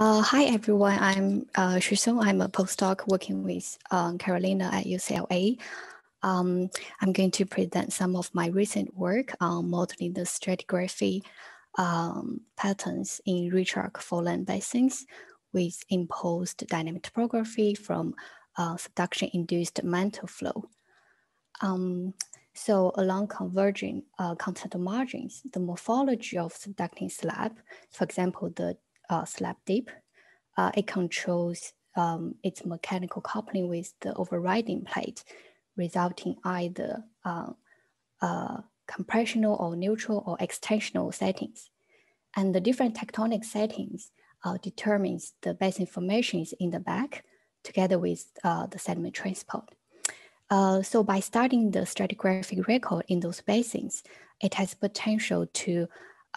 Uh, hi, everyone. I'm uh, Shusong. I'm a postdoc working with um, Carolina at UCLA. Um, I'm going to present some of my recent work on um, modeling the stratigraphy um, patterns in rich arc lowland basins with imposed dynamic topography from uh, subduction-induced mantle flow. Um, so along converging uh, continental margins, the morphology of subducting slab, for example, the uh, slab dip. Uh, it controls um, its mechanical coupling with the overriding plate, resulting either uh, uh, compressional or neutral or extensional settings. And the different tectonic settings uh, determines the basin is in the back together with uh, the sediment transport. Uh, so by studying the stratigraphic record in those basins, it has potential to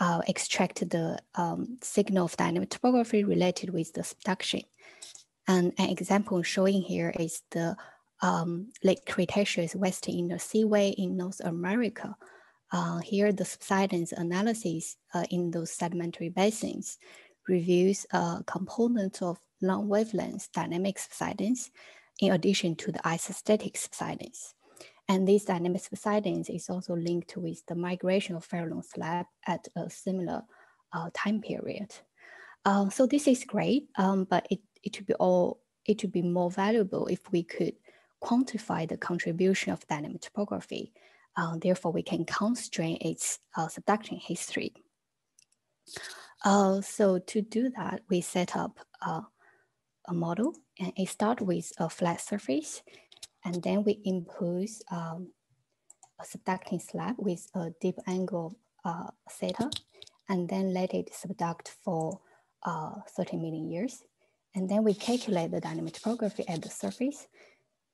uh, extract the um, signal of dynamic topography related with the subduction. And an example showing here is the um, late Cretaceous Western Inner Seaway in North America. Uh, here, the subsidence analysis uh, in those sedimentary basins reviews a uh, component of long wavelength dynamic subsidence in addition to the isostatic subsidence. And this dynamic subsidence is also linked with the migration of ferroalum slab at a similar uh, time period. Um, so this is great, um, but it, it would be all it would be more valuable if we could quantify the contribution of dynamic topography. Uh, therefore, we can constrain its uh, subduction history. Uh, so to do that, we set up uh, a model and it starts with a flat surface and then we impose um, a subducting slab with a deep angle uh, theta, and then let it subduct for uh, 30 million years. And then we calculate the dynamic topography at the surface.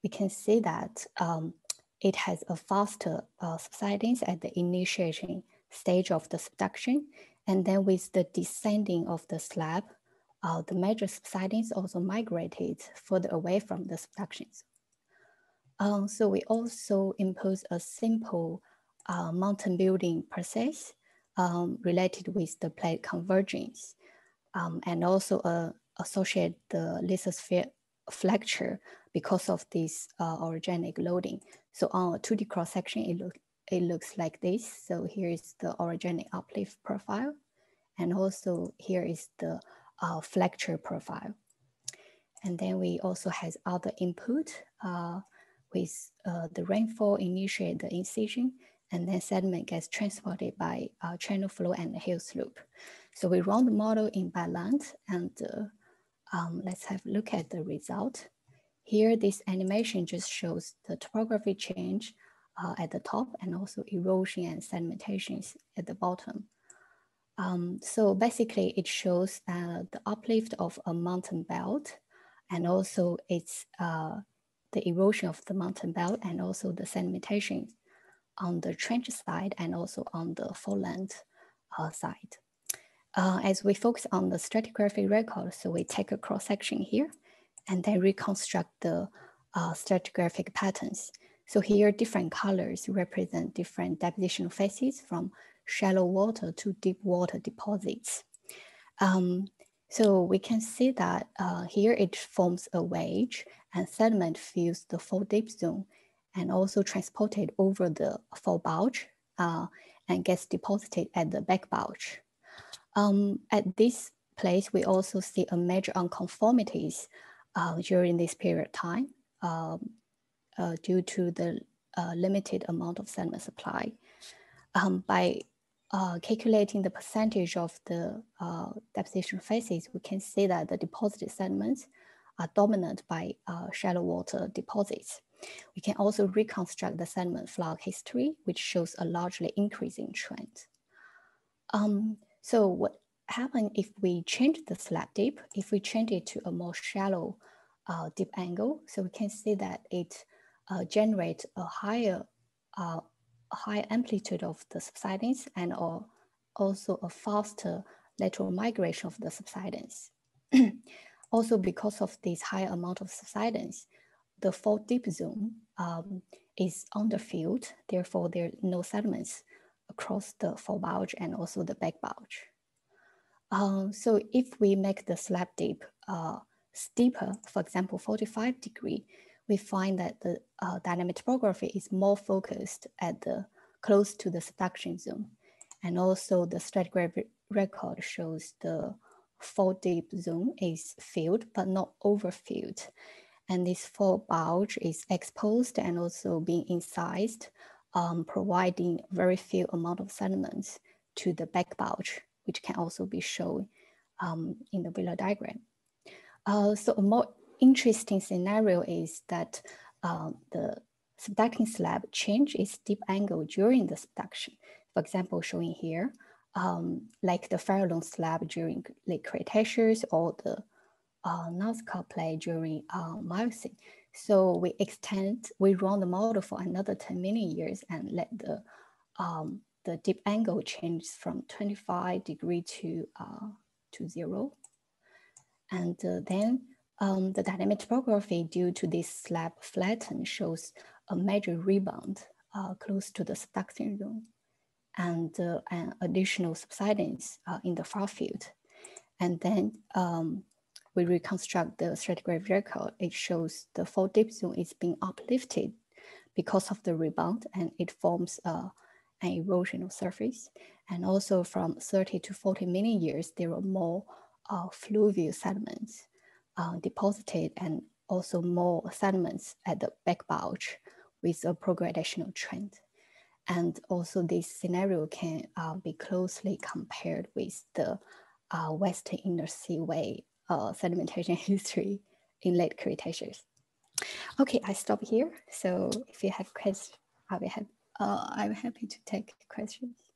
We can see that um, it has a faster uh, subsidence at the initiation stage of the subduction. And then with the descending of the slab, uh, the major subsidence also migrated further away from the subductions. Um, so we also impose a simple uh, mountain building process um, related with the plate convergence um, and also uh, associate the lithosphere flexure because of this uh, orogenic loading. So on a 2D cross section, it, look, it looks like this. So here is the orogenic uplift profile. And also here is the uh, flexure profile. And then we also has other input. Uh, with uh, the rainfall initiate the incision and then sediment gets transported by uh, channel flow and hills loop. So we run the model in Byland and uh, um, let's have a look at the result. Here, this animation just shows the topography change uh, at the top and also erosion and sedimentations at the bottom. Um, so basically it shows uh, the uplift of a mountain belt and also its uh, the erosion of the mountain belt and also the sedimentation on the trench side and also on the foreland uh, side. Uh, as we focus on the stratigraphic record, so we take a cross section here and then reconstruct the uh, stratigraphic patterns. So here different colors represent different deposition phases from shallow water to deep water deposits. Um, so we can see that uh, here it forms a wedge and sediment fills the full dip zone and also transported over the full bulge uh, and gets deposited at the back bulge. Um, at this place, we also see a major unconformities uh, during this period of time um, uh, due to the uh, limited amount of sediment supply. Um, by uh, calculating the percentage of the uh, deposition phases, we can see that the deposited sediments are dominant by uh, shallow water deposits. We can also reconstruct the sediment flow history, which shows a largely increasing trend. Um, so what happens if we change the slab dip, if we change it to a more shallow uh, deep angle, so we can see that it uh, generates a higher uh, high amplitude of the subsidence and or also a faster lateral migration of the subsidence. also because of this high amount of subsidence, the fault deep zone um, is underfilled, therefore there are no sediments across the fault bulge and also the back bulge. Um, so if we make the slab deep uh, steeper, for example, 45 degree, we find that the uh, dynamic topography is more focused at the close to the subduction zone. And also the stratigraphic record shows the fault deep zone is filled but not overfilled. And this fault bulge is exposed and also being incised, um, providing very few amount of sediments to the back bulge, which can also be shown um, in the below diagram. Uh, so a more interesting scenario is that uh, the subducting slab change its deep angle during the subduction. For example, showing here, um, like the Farallon slab during late Cretaceous or the uh, Nazca play during uh, Miocene. So we extend, we run the model for another 10 million years and let the, um, the deep angle change from 25 degree to, uh, to zero. And uh, then um, the dynamic topography due to this slab flatten shows a major rebound uh, close to the subduction zone and uh, an additional subsidence uh, in the far field. And then um, we reconstruct the stratigraphic record. It shows the four dip zone is being uplifted because of the rebound and it forms uh, an erosional surface. And also from 30 to 40 million years, there are more uh, fluvial sediments uh, deposited and also more sediments at the back bulge with a progradational trend. And also this scenario can uh, be closely compared with the uh, Western Inner Seaway uh, sedimentation history in late Cretaceous. Okay, I stop here. So if you have questions, I'll be uh, I'm happy to take questions.